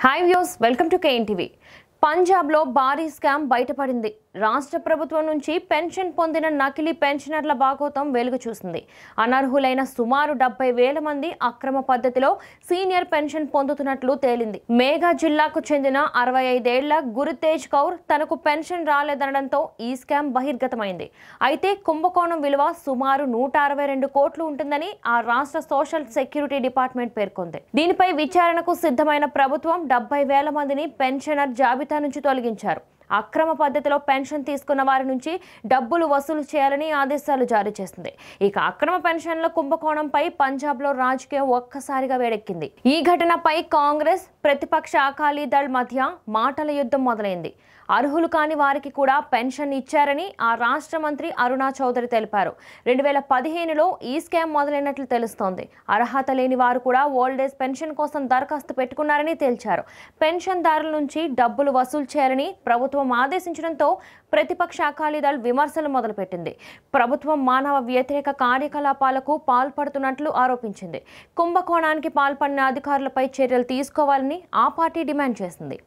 Hi viewers, welcome to KNTV. పంజాబ్లో భారీ scam బయటపడింది రాష్ట్ర ప్రభుత్వం నుంచి పెన్షన్ పొందిన నకిలీ పెన్షనర్ల బాగోతం వెలుగు చూసింది అనర్హులైన సుమారు డెబ్బై వేల మంది అక్రమ పద్ధతిలో సీనియర్ పెన్షన్ పొందుతున్నట్లు తేలింది మేఘా జిల్లాకు చెందిన అరవై ఐదేళ్ల గురుతేజ్ కౌర్ తనకు పెన్షన్ రాలేదనడంతో ఈ స్కామ్ బహిర్గతమైంది అయితే కుంభకోణం విలువ సుమారు నూట అరవై రెండు కోట్లు ఉంటుందని ఆ రాష్ట్ర సోషల్ సెక్యూరిటీ డిపార్ట్మెంట్ పేర్కొంది దీనిపై విచారణకు సిద్ధమైన ప్రభుత్వం డెబ్బై వేల మందిని పెన్షనర్ జాబితా ఖాతా నుంచి తొలగించారు అక్రమ పద్ధతిలో పెన్షన్ తీసుకున్న వారి నుంచి డబ్బులు వసూలు చేయాలని ఆదేశాలు జారీ చేసింది ఇక అక్రమ పెన్షన్ల కుంభకోణంపై పంజాబ్లో రాజకీయం ఒక్కసారిగా వేడెక్కింది ఈ ఘటనపై కాంగ్రెస్ ప్రతిపక్ష అకాలీదళ్ మధ్య మాటల యుద్ధం మొదలైంది అర్హులు కాని వారికి కూడా పెన్షన్ ఇచ్చారని ఆ రాష్ట్ర మంత్రి అరుణా చౌదరి తెలిపారు రెండు వేల పదిహేనులో ఈ స్కామ్ మొదలైనట్లు తెలుస్తోంది అర్హత లేని వారు కూడా ఓల్డేజ్ పెన్షన్ కోసం దరఖాస్తు పెట్టుకున్నారని తేల్చారు పెన్షన్దారుల నుంచి డబ్బులు వసూలు చేయాలని ప్రభుత్వం ఆదేశించడంతో ప్రతిపక్ష అకాలీ దళ్ విమర్శలు మొదలుపెట్టింది ప్రభుత్వం మానవ వ్యతిరేక కార్యకలాపాలకు పాల్పడుతున్నట్లు ఆరోపించింది కుంభకోణానికి పాల్పడిన అధికారులపై చర్యలు తీసుకోవాలని ఆ పార్టీ డిమాండ్ చేసింది